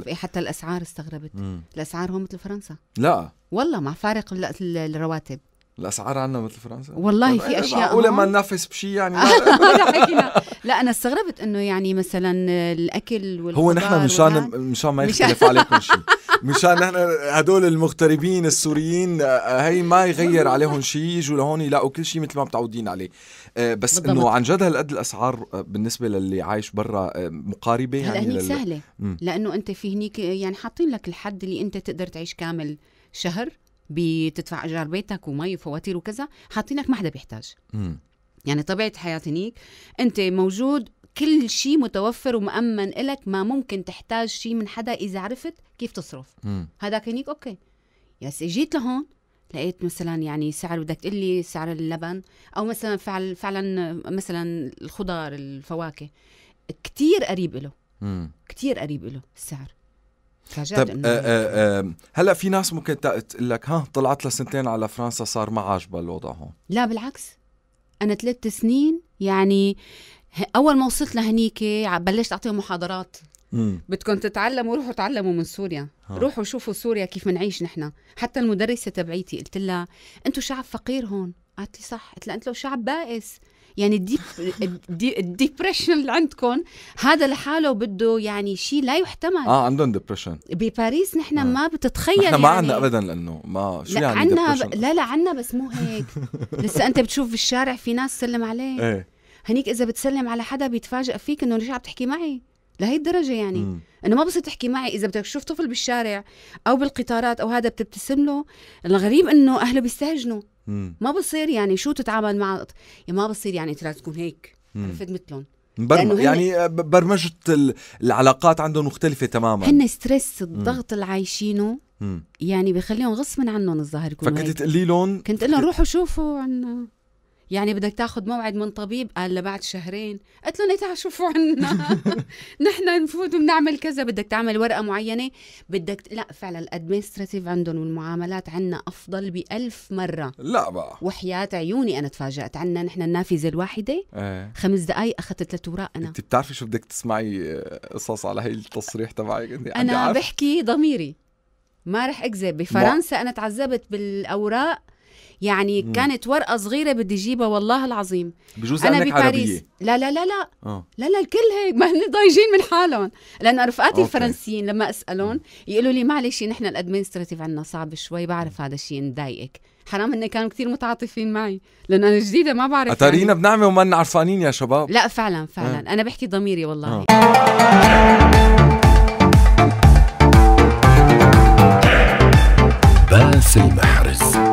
طب إيه، حتى الاسعار استغربت مم. الاسعار هون مثل فرنسا لا والله مع فارق الرواتب الاسعار عندنا مثل فرنسا والله في إيه، اشياء معقوله ما ننافس بشيء يعني لا. لا انا استغربت انه يعني مثلا الاكل والخضار هو نحن مشان مشان ما يختلف عليكم شيء مشان نحن هدول المغتربين السوريين آه، هي ما يغير عليهم شيء يجوا لهون يلاقوا كل شيء مثل ما متعودين عليه آه، بس انه عن جد هالقد الاسعار آه، بالنسبه للي عايش برا مقاربه يعني هلا هنيك لل... سهله مم. لانه انت في هنيك يعني حاطين لك الحد اللي انت تقدر تعيش كامل شهر بتدفع ايجار بيتك ومي وفواتير وكذا حاطينك ما حدا بيحتاج مم. يعني طبيعه حياه هنيك انت موجود كل شيء متوفر ومأمن إلك ما ممكن تحتاج شيء من حدا إذا عرفت كيف تصرف هذاك هنيك أوكي بس اجيت لهون لقيت مثلا يعني سعر بدك تقول لي سعر اللبن او مثلا فعل فعلا مثلا الخضار الفواكه كتير قريب له كتير قريب له السعر طيب آه، آه، آه، هلا في ناس ممكن تقول لك ها طلعت لسنتين على فرنسا صار ما عاجبها الوضع هون لا بالعكس انا ثلاث سنين يعني اول ما وصلت لهنيك بلشت اعطيهم محاضرات بدكم تتعلموا روحوا تعلموا من سوريا ها. روحوا شوفوا سوريا كيف بنعيش نحن حتى المدرسه تبعيتي قلت لها انتم شعب فقير هون قالت لي صح قلت لها انت لو شعب بائس يعني الديبريشن الديبرشن اللي عندكم هذا لحاله بده يعني شيء لا يحتمل اه عندهم ديبرشن بباريس نحن آه. ما بتتخيل نحن ما يعني عندنا ابدا لانه ما شو لا يعني عنا ب... لا لا عندنا بس مو هيك لسه انت بتشوف بالشارع في ناس سلم عليه ايه هنيك اذا بتسلم على حدا بيتفاجئ فيك انه ليش عم تحكي معي لهي الدرجة يعني مم. انه ما بصير تحكي معي اذا بدك تشوف طفل بالشارع او بالقطارات او هذا بتبتسم له الغريب انه اهله بيستهجنوا ما بصير يعني شو تتعامل مع يعني ما بصير يعني ترى تكون هيك عرفت مثلهم برم... يعني آه، برمجة العلاقات عندهم مختلفة تماما هن ستريس الضغط اللي عايشينه يعني بخليهم غصبا عنهم الظاهر يكونوا فكنت تقولي لهم كنت اقول لهم روحوا شوفوا عنا يعني بدك تاخذ موعد من طبيب قال لبعد شهرين قلت له تعال شوفوا عنا نحن نفوت وبنعمل كذا بدك تعمل ورقه معينه بدك لا فعلا الادمنستراتيف عندهم والمعاملات عنا افضل بألف مره لا بقى وحياه عيوني انا تفاجات عنا نحن النافذه الواحده ايه. خمس دقائق اخذت ثلاث اوراق انا انت بتعرفي شو بدك تسمعي آه، قصص على هي التصريح تبعك انا بحكي ضميري ما رح اكذب بفرنسا ما... انا تعذبت بالاوراق يعني مم. كانت ورقه صغيره بدي اجيبها والله العظيم بجوز انا بباريس لا لا لا لا أوه. لا لا الكل هيك ما هن ضايجين من حالهم لانه رفقاتي الفرنسيين لما اسالهم يقولوا لي معلش نحن الادمنستراتيف عندنا صعب شوي بعرف هذا الشيء مضايقك حرام هن كانوا كثير متعاطفين معي لان انا جديده ما بعرف اتارينا يعني. بنعمه وما عرفانين يا شباب لا فعلا فعلا أه. انا بحكي ضميري والله آه. باسل محرز المحرز